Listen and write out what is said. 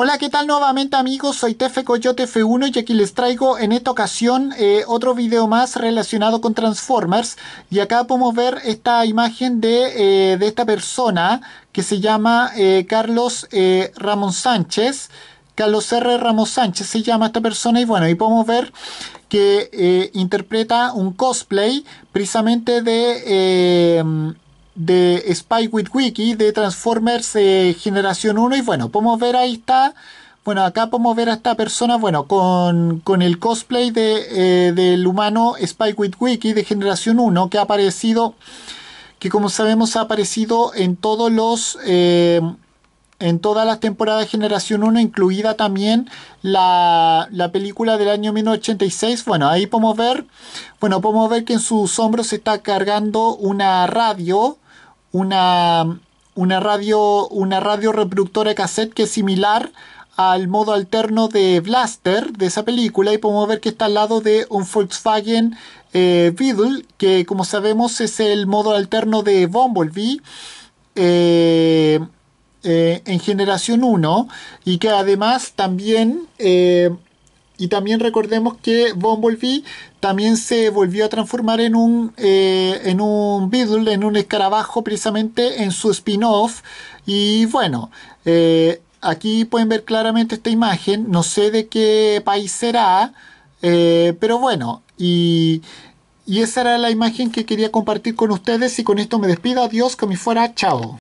Hola, ¿qué tal nuevamente amigos? Soy Tefe Coyote F1 y aquí les traigo en esta ocasión eh, otro video más relacionado con Transformers. Y acá podemos ver esta imagen de, eh, esta persona que se llama eh, Carlos Ramón Sánchez. Carlos R. Ramos Sánchez se llama esta persona y bueno, ahí podemos ver que interpreta un cosplay precisamente de de Spy with Wiki de Transformers eh, Generación 1 y bueno, podemos ver ahí está, bueno, acá podemos ver a esta persona, bueno, con, con el cosplay de, eh, del humano Spike with Wiki de Generación 1 que ha aparecido, que como sabemos ha aparecido en todos los... Eh, en todas las temporadas de Generación 1, incluida también la, la, película del año 1986. Bueno, ahí podemos ver, bueno, podemos ver que en sus hombros se está cargando una radio una, una, radio, una radio reproductora cassette que es similar al modo alterno de Blaster de esa película y podemos ver que está al lado de un Volkswagen eh, Beetle que como sabemos es el modo alterno de Bumblebee eh, eh, en generación 1 y que además también y también recordemos que Bumblebee también se volvió a transformar en un, eh, en un Beetle, en un escarabajo, precisamente en su spin-off. Y bueno, eh, aquí pueden ver claramente esta imagen. No sé de qué país será, eh, pero bueno, y. Y esa era la imagen que quería compartir con ustedes y con esto me despido. Adiós, que me fuera. Chao.